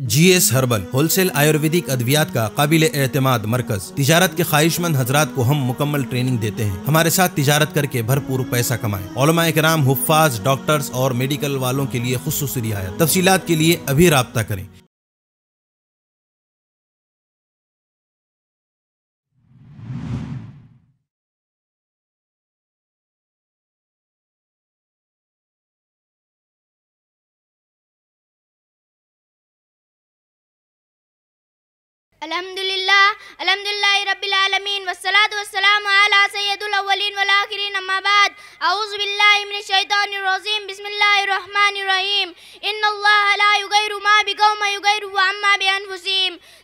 GS herbal wholesale ayurvedic अद्वियात का काबिल एतमाद मरकज तिजारत के ख्वाहिशमंद हजरात को हम मुकम्मल ट्रेनिंग देते हैं हमारे साथ तिजारत करके भरपूर पैसा कमाए कराम हुफाज डॉक्टर्स और मेडिकल वालों के लिए खसूस रियायत तफसीत के लिए अभी रबता करें अल्हम्दुलिल्लाह अल्हम्दुलिल्लाह रब्बिल आलमीन वस्सलातु वस्सलाम अला सय्यदुल अव्वलीन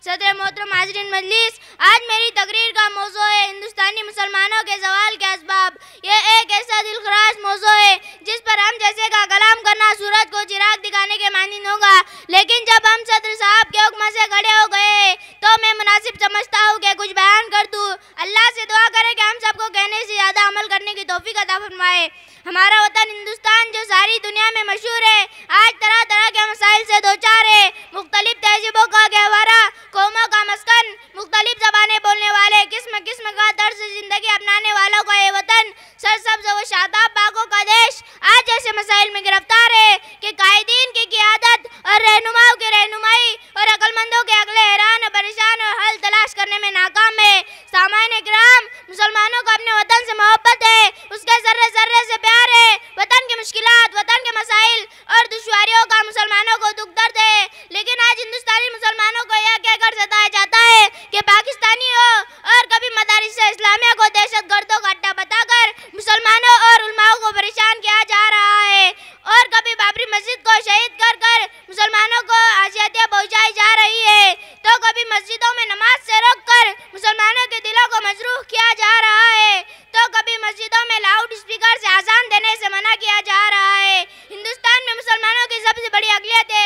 सदर मोहतरम हाज़रीन मजलिस आज मेरी तकरीर का मौजू है हिंदुस्तानी मुसलमानों के जवाब किया जा रहा है हिंदुस्तान में मुसलमानों की सबसे बड़ी अकलियत है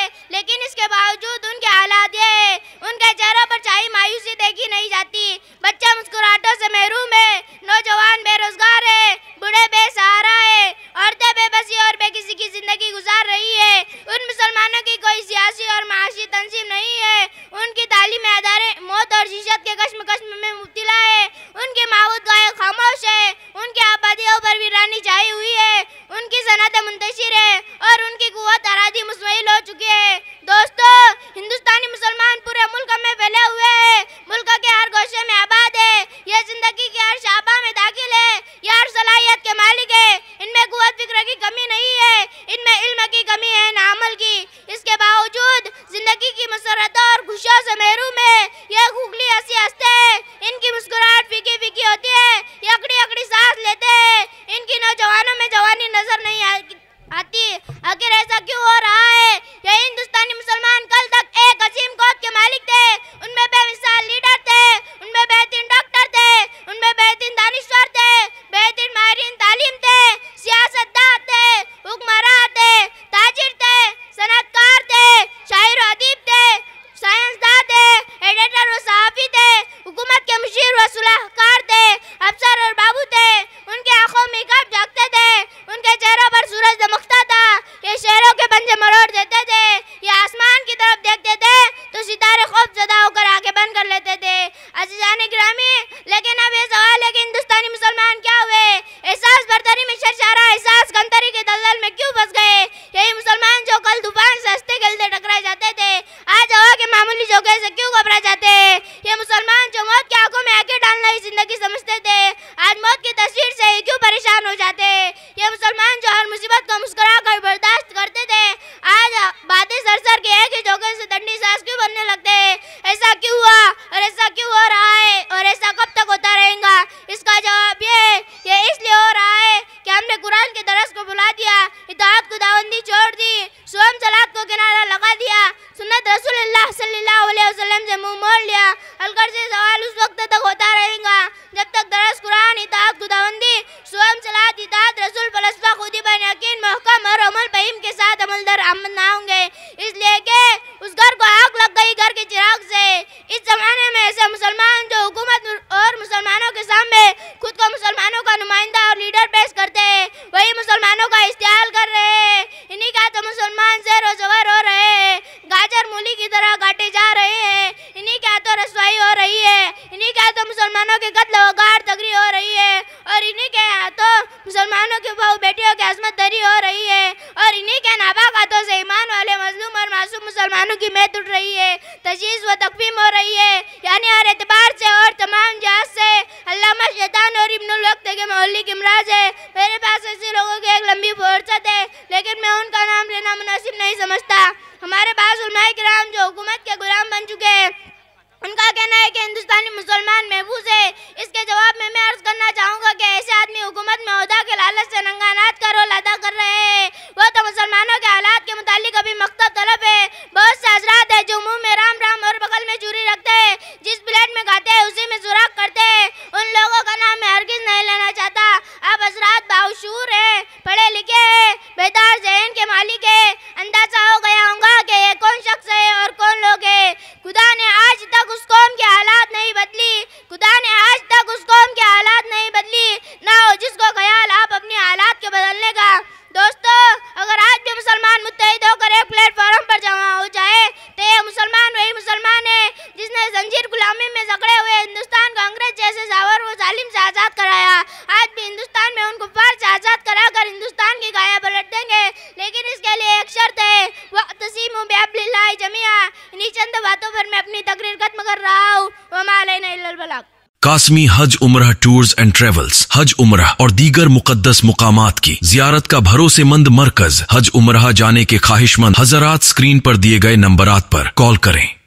इसलिए कि उस घर को आग लग गई घर के चिराग से इस जमाने में ऐसे मुसलमान खाऊ बेटियों की अजमत दरी हो रही है और इन्हीं के नाबाक हाथों से ईमान वाले मजलूम और मासूम मुसलमानों की मैं उठ रही है तजीज़ व तकफीम हो रही है यानी हर एतबार से और तमाम जहाज से अल्लामा शैतान और इब्नुल वक्त के मोहल्ली की इमराज है में गाते हैं उसी में सुराख कासमी हज उम्र टूर्स एंड ट्रेवल्स हज उम्र और दीगर मुकदस मुकाम की जियारत का भरोसेमंद मरकज हज उम्र जाने के ख्वाहिशमंद हजरात स्क्रीन पर दिए गए नंबर पर कॉल करें